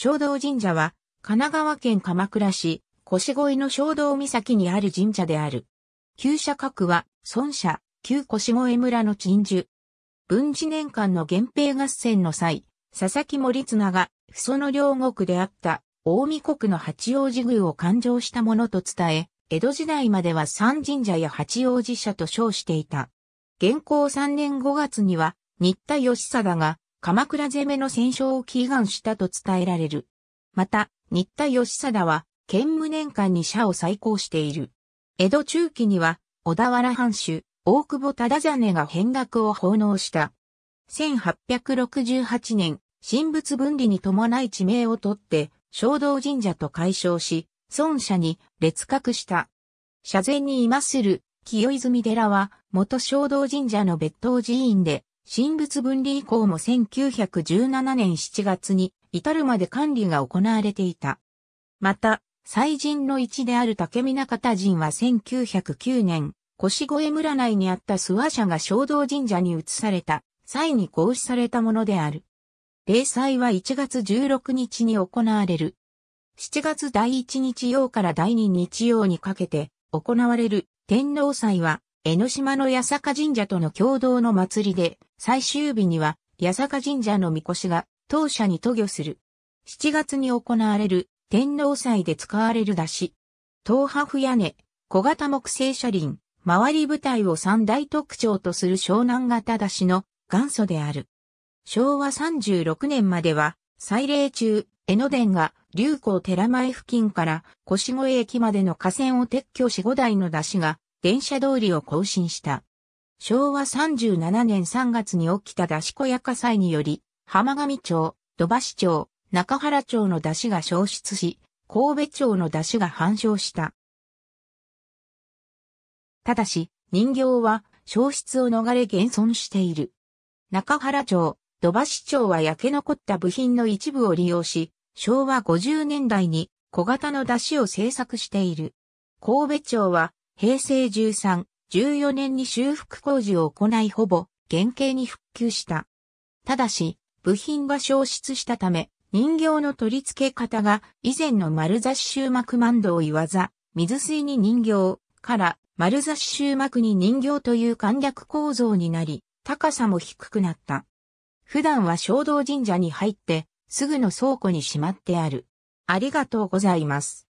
正道神社は、神奈川県鎌倉市、腰越の正道岬にある神社である。旧社格は、孫社、旧腰越村の鎮守。文治年間の源平合戦の際、佐々木森綱が、不祖の両国であった、近江国の八王子宮を勘定したものと伝え、江戸時代までは三神社や八王子社と称していた。現行3年5月には、新田義貞が、鎌倉攻めの戦勝を祈願したと伝えられる。また、新田義貞は、建武年間に社を再興している。江戸中期には、小田原藩主、大久保忠真が変額を奉納した。1868年、神仏分離に伴い地名を取って、衝動神社と解消し、孫社に列格した。社前に今する清泉寺は、元衝動神社の別当寺院で、神仏分離以降も1917年7月に至るまで管理が行われていた。また、祭神の一である竹見中田神は1909年、腰越村内にあった諏訪社が衝動神社に移された際に合祀されたものである。例祭は1月16日に行われる。7月第1日曜から第2日曜にかけて行われる天皇祭は江ノ島の八坂神社との共同の祭りで最終日には、八坂神社の神輿が当社に渡御する。7月に行われる天皇祭で使われる出し。東府屋根、小型木製車輪、周り部隊を三大特徴とする湘南型出しの元祖である。昭和36年までは、祭礼中、江ノ電が流行寺前付近から越越駅までの河川を撤去し5台の出しが電車通りを更新した。昭和37年3月に起きた出し小屋火災により、浜上町、土橋町、中原町の出しが消失し、神戸町の出しが繁盛した。ただし、人形は消失を逃れ現存している。中原町、土橋町は焼け残った部品の一部を利用し、昭和50年代に小型の出汁を製作している。神戸町は平成13、14年に修復工事を行いほぼ原型に復旧した。ただし、部品が消失したため、人形の取り付け方が以前の丸雑ン膜を言わざ、水水に人形から丸雑種膜に人形という簡略構造になり、高さも低くなった。普段は衝動神社に入って、すぐの倉庫にしまってある。ありがとうございます。